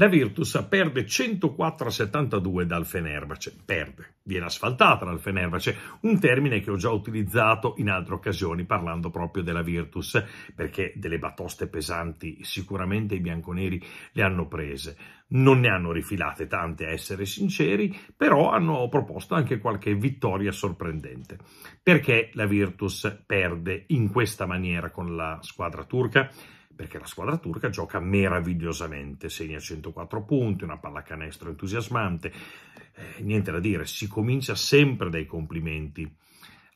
La Virtus perde 104-72 a dal Fenerbahce, perde, viene asfaltata dal Fenerbahce, un termine che ho già utilizzato in altre occasioni parlando proprio della Virtus, perché delle batoste pesanti sicuramente i bianconeri le hanno prese. Non ne hanno rifilate tante, a essere sinceri, però hanno proposto anche qualche vittoria sorprendente. Perché la Virtus perde in questa maniera con la squadra turca? perché la squadra turca gioca meravigliosamente, segna 104 punti, una pallacanestro entusiasmante, eh, niente da dire, si comincia sempre dai complimenti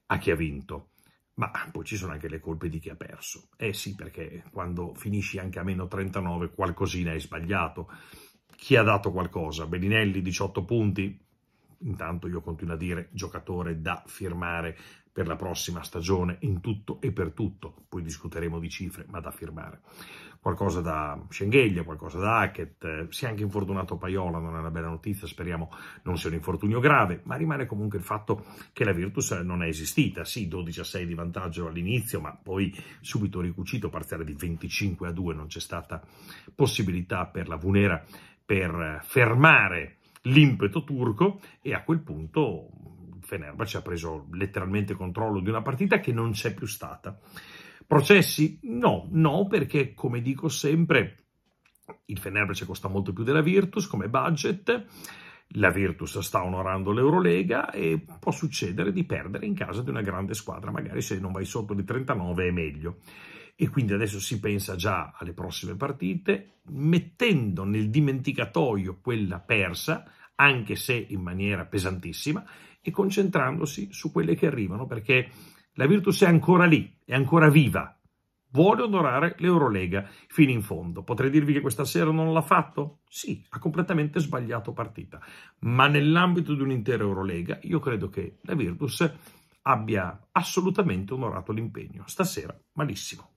a chi ha vinto, ma poi ci sono anche le colpe di chi ha perso. Eh sì, perché quando finisci anche a meno 39 qualcosina hai sbagliato. Chi ha dato qualcosa? Beninelli 18 punti, intanto io continuo a dire giocatore da firmare per la prossima stagione in tutto e per tutto, poi discuteremo di cifre, ma da firmare. Qualcosa da Scengheglia, qualcosa da Hackett, eh, si è anche infortunato Paiola, non è una bella notizia, speriamo non sia un infortunio grave, ma rimane comunque il fatto che la Virtus non è esistita, sì 12 a 6 di vantaggio all'inizio, ma poi subito ricucito, parziale di 25 a 2, non c'è stata possibilità per la Vunera per fermare l'impeto turco e a quel punto Fenerbahce ha preso letteralmente controllo di una partita che non c'è più stata. Processi? No, no, perché come dico sempre il Fenerbahce costa molto più della Virtus come budget la Virtus sta onorando l'Eurolega e può succedere di perdere in casa di una grande squadra, magari se non vai sotto di 39 è meglio. E quindi adesso si pensa già alle prossime partite, mettendo nel dimenticatoio quella persa, anche se in maniera pesantissima, e concentrandosi su quelle che arrivano, perché la Virtus è ancora lì, è ancora viva, vuole onorare l'Eurolega fino in fondo. Potrei dirvi che questa sera non l'ha fatto? Sì, ha completamente sbagliato partita, ma nell'ambito di un'intera Eurolega io credo che la Virtus abbia assolutamente onorato l'impegno. Stasera malissimo.